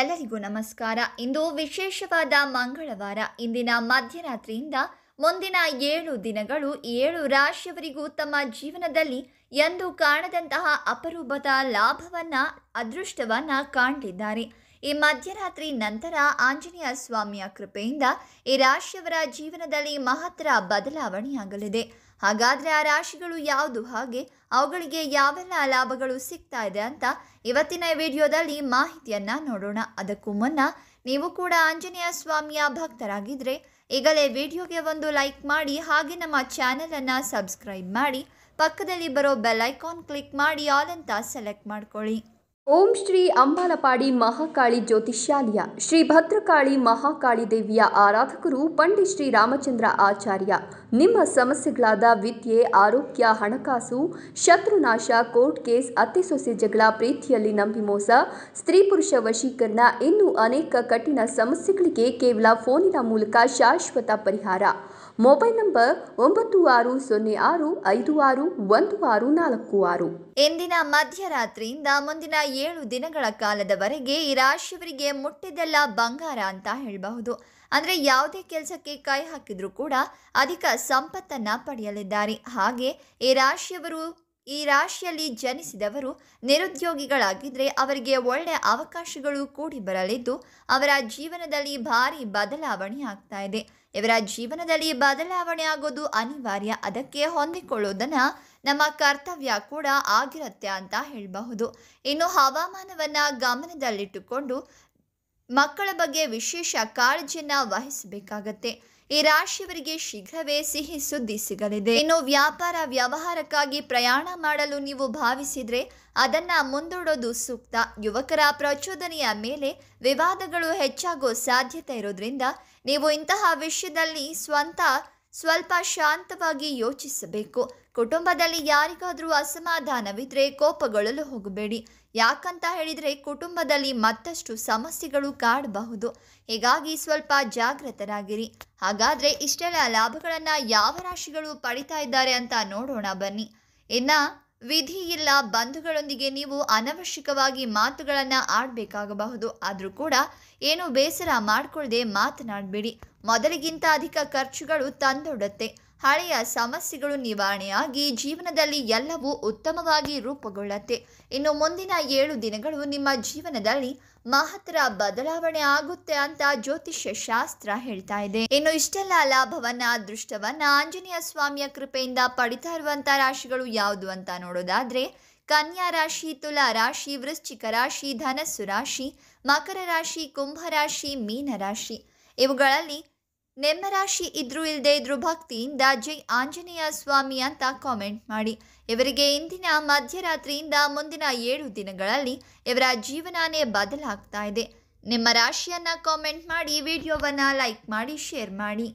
ಎಲ್ಲರಿಗೂ ನಮಸ್ಕಾರ ಇಂದು ವಿಶೇಷವಾದ ಮಂಗಳವಾರ ಇಂದಿನ ಮಧ್ಯರಾತ್ರಿಯಿಂದ ಮುಂದಿನ ಏಳು ದಿನಗಳು ಏಳು ರಾಶಿಯವರಿಗೂ ತಮ್ಮ ಜೀವನದಲ್ಲಿ ಎಂದು ಕಾಣದಂತಹ ಅಪರೂಪದ ಲಾಭವನ್ನ ಅದೃಷ್ಟವನ್ನ ಕಾಣಲಿದ್ದಾರೆ ಈ ಮಧ್ಯರಾತ್ರಿ ನಂತರ ಆಂಜನೇಯ ಸ್ವಾಮಿಯ ಕೃಪೆಯಿಂದ ಈ ರಾಶಿಯವರ ಜೀವನದಲ್ಲಿ ಮಹತ್ತರ ಬದಲಾವಣೆಯಾಗಲಿದೆ ಹಾಗಾದರೆ ಆ ರಾಶಿಗಳು ಯಾವುದು ಹಾಗೆ ಅವುಗಳಿಗೆ ಯಾವೆಲ್ಲ ಲಾಭಗಳು ಸಿಗ್ತಾ ಇದೆ ಅಂತ ಇವತ್ತಿನ ವಿಡಿಯೋದಲ್ಲಿ ಮಾಹಿತಿಯನ್ನು ನೋಡೋಣ ಅದಕ್ಕೂ ಮುನ್ನ ನೀವು ಕೂಡ ಆಂಜನೇಯ ಸ್ವಾಮಿಯ ಭಕ್ತರಾಗಿದ್ದರೆ ಈಗಲೇ ವಿಡಿಯೋಗೆ ಒಂದು ಲೈಕ್ ಮಾಡಿ ಹಾಗೆ ನಮ್ಮ ಚಾನಲನ್ನು ಸಬ್ಸ್ಕ್ರೈಬ್ ಮಾಡಿ ಪಕ್ಕದಲ್ಲಿ ಬರೋ ಬೆಲ್ ಐಕಾನ್ ಕ್ಲಿಕ್ ಮಾಡಿ ಆಲ್ ಅಂತ ಸೆಲೆಕ್ಟ್ ಮಾಡ್ಕೊಳ್ಳಿ ಓಂ ಶ್ರೀ ಅಂಬಾಲಪಾಡಿ ಮಹಾಕಾಳಿ ಜ್ಯೋತಿಷ್ಯಾಲಯ ಶ್ರೀ ಭದ್ರಕಾಳಿ ಮಹಾಕಾಳಿ ದೇವಿಯ ಆರಾಧಕರು ಪಂಡಿತ್ ಶ್ರೀ ರಾಮಚಂದ್ರ ಆಚಾರ್ಯ ನಿಮ್ಮ ಸಮಸ್ಯೆಗಳಾದ ವಿದ್ಯೆ ಆರೋಗ್ಯ ಹಣಕಾಸು ಶತ್ರುನಾಶ ಕೋರ್ಟ್ ಕೇಸ್ ಅತ್ತೆ ಸೊಸೆ ಜಗಳ ಪ್ರೀತಿಯಲ್ಲಿ ನಂಬಿ ಮೋಸ ಸ್ತ್ರೀ ಪುರುಷ ವಶೀಕರಣ ಇನ್ನೂ ಅನೇಕ ಕಠಿಣ ಸಮಸ್ಯೆಗಳಿಗೆ ಕೇವಲ ಫೋನಿನ ಮೂಲಕ ಶಾಶ್ವತ ಪರಿಹಾರ ಮೊಬೈಲ್ ನಂಬರ್ ಒಂಬತ್ತು ಆರು ಸೊನ್ನೆ ಆರು ಐದು ಆರು ಒಂದು ಆರು ನಾಲ್ಕು ಆರು ಇಂದಿನ ಮಧ್ಯರಾತ್ರಿಯಿಂದ ಮುಂದಿನ ಏಳು ದಿನಗಳ ಕಾಲದವರೆಗೆ ಈ ರಾಶಿಯವರಿಗೆ ಮುಟ್ಟಿದ್ದೆಲ್ಲ ಬಂಗಾರ ಅಂತ ಹೇಳಬಹುದು ಅಂದರೆ ಯಾವುದೇ ಕೆಲಸಕ್ಕೆ ಕೈ ಹಾಕಿದ್ರೂ ಕೂಡ ಅಧಿಕ ಸಂಪತ್ತನ್ನು ಪಡೆಯಲಿದ್ದಾರೆ ಹಾಗೆ ಈ ರಾಶಿಯವರು ಈ ರಾಶಿಯಲ್ಲಿ ಜನಿಸಿದವರು ನಿರುದ್ಯೋಗಿಗಳಾಗಿದ್ದರೆ ಅವರಿಗೆ ಒಳ್ಳೆಯ ಅವಕಾಶಗಳು ಕೂಡಿ ಬರಲಿದ್ದು ಅವರ ಜೀವನದಲ್ಲಿ ಭಾರಿ ಬದಲಾವಣೆ ಆಗ್ತಾ ಇದೆ ಇವರ ಜೀವನದಲ್ಲಿ ಬದಲಾವಣೆ ಆಗೋದು ಅನಿವಾರ್ಯ ಅದಕ್ಕೆ ಹೊಂದಿಕೊಳ್ಳೋದನ್ನು ನಮ್ಮ ಕರ್ತವ್ಯ ಕೂಡ ಆಗಿರುತ್ತೆ ಅಂತ ಹೇಳಬಹುದು ಇನ್ನು ಹವಾಮಾನವನ್ನು ಗಮನದಲ್ಲಿಟ್ಟುಕೊಂಡು ಮಕ್ಕಳ ಬಗ್ಗೆ ವಿಶೇಷ ಕಾಳಜಿಯನ್ನು ವಹಿಸಬೇಕಾಗತ್ತೆ ಈ ರಾಶಿಯವರಿಗೆ ಶೀಘ್ರವೇ ಸಿಹಿ ಸುದ್ದಿ ಸಿಗಲಿದೆ ಇನ್ನು ವ್ಯಾಪಾರ ವ್ಯವಹಾರಕ್ಕಾಗಿ ಪ್ರಯಾಣ ಮಾಡಲು ನೀವು ಭಾವಿಸಿದ್ರೆ ಅದನ್ನ ಮುಂದೂಡೋದು ಸೂಕ್ತ ಯುವಕರ ಪ್ರಚೋದನೆಯ ಮೇಲೆ ವಿವಾದಗಳು ಹೆಚ್ಚಾಗೋ ಸಾಧ್ಯತೆ ಇರೋದ್ರಿಂದ ನೀವು ಇಂತಹ ವಿಷಯದಲ್ಲಿ ಸ್ವಂತ ಸ್ವಲ್ಪ ಶಾಂತವಾಗಿ ಯೋಚಿಸಬೇಕು ಕುಟುಂಬದಲ್ಲಿ ಯಾರಿಗಾದರೂ ಅಸಮಾಧಾನವಿದ್ರೆ ಕೋಪಗೊಳ್ಳಲು ಹೋಗಬೇಡಿ ಯಾಕಂತ ಹೇಳಿದರೆ ಕುಟುಂಬದಲ್ಲಿ ಮತ್ತಷ್ಟು ಸಮಸ್ಯೆಗಳು ಕಾಡಬಹುದು ಹೀಗಾಗಿ ಸ್ವಲ್ಪ ಜಾಗೃತರಾಗಿರಿ ಹಾಗಾದರೆ ಇಷ್ಟೆಲ್ಲ ಲಾಭಗಳನ್ನು ಯಾವ ರಾಶಿಗಳು ಪಡಿತಾ ಇದ್ದಾರೆ ಅಂತ ನೋಡೋಣ ಬನ್ನಿ ಇನ್ನು ವಿಧಿ ಇಲ್ಲ ಬಂಧುಗಳೊಂದಿಗೆ ನೀವು ಅನವಶ್ಯಕವಾಗಿ ಮಾತುಗಳನ್ನು ಆಡಬೇಕಾಗಬಹುದು ಆದರೂ ಕೂಡ ಏನು ಬೇಸರ ಮಾಡಿಕೊಳ್ಳದೆ ಮಾತನಾಡಬೇಡಿ ಮೊದಲಿಗಿಂತ ಅಧಿಕ ಖರ್ಚುಗಳು ತಂದೊಡತ್ತೆ ಹಳೆಯ ಸಮಸ್ಯೆಗಳು ನಿವಾರಣೆಯಾಗಿ ಜೀವನದಲ್ಲಿ ಎಲ್ಲವೂ ಉತ್ತಮವಾಗಿ ರೂಪುಗೊಳ್ಳುತ್ತೆ ಇನ್ನು ಮುಂದಿನ ಏಳು ದಿನಗಳು ನಿಮ್ಮ ಜೀವನದಲ್ಲಿ ಮಹತ್ತರ ಬದಲಾವಣೆ ಆಗುತ್ತೆ ಅಂತ ಜ್ಯೋತಿಷ್ಯ ಶಾಸ್ತ್ರ ಹೇಳ್ತಾ ಇದೆ ಇನ್ನು ಇಷ್ಟೆಲ್ಲ ಲಾಭವನ್ನ ಅದೃಷ್ಟವನ್ನ ಆಂಜನೇಯ ಸ್ವಾಮಿಯ ಕೃಪೆಯಿಂದ ಪಡಿತಾ ಇರುವಂತ ರಾಶಿಗಳು ಯಾವುದು ಅಂತ ನೋಡೋದಾದ್ರೆ ಕನ್ಯಾ ರಾಶಿ ತುಲಾ ರಾಶಿ ವೃಶ್ಚಿಕ ರಾಶಿ ಧನಸ್ಸು ರಾಶಿ ಮಕರ ರಾಶಿ ಕುಂಭ ರಾಶಿ ಮೀನ ರಾಶಿ ಇವುಗಳಲ್ಲಿ ನೆಮ್ಮರಾಶಿ ಇದ್ರೂ ಇಲ್ಲದೆ ಇದ್ರೂ ಭಕ್ತಿಯಿಂದ ಜೈ ಆಂಜನೇಯ ಸ್ವಾಮಿ ಅಂತ ಕಾಮೆಂಟ್ ಮಾಡಿ ಇವರಿಗೆ ಇಂದಿನ ಮಧ್ಯರಾತ್ರಿಯಿಂದ ಮುಂದಿನ ಏಳು ದಿನಗಳಲ್ಲಿ ಇವರ ಜೀವನಾನೇ ಬದಲಾಗ್ತಾ ಇದೆ ನಿಮ್ಮ ರಾಶಿಯನ್ನು ಕಾಮೆಂಟ್ ಮಾಡಿ ವಿಡಿಯೋವನ್ನು ಲೈಕ್ ಮಾಡಿ ಶೇರ್ ಮಾಡಿ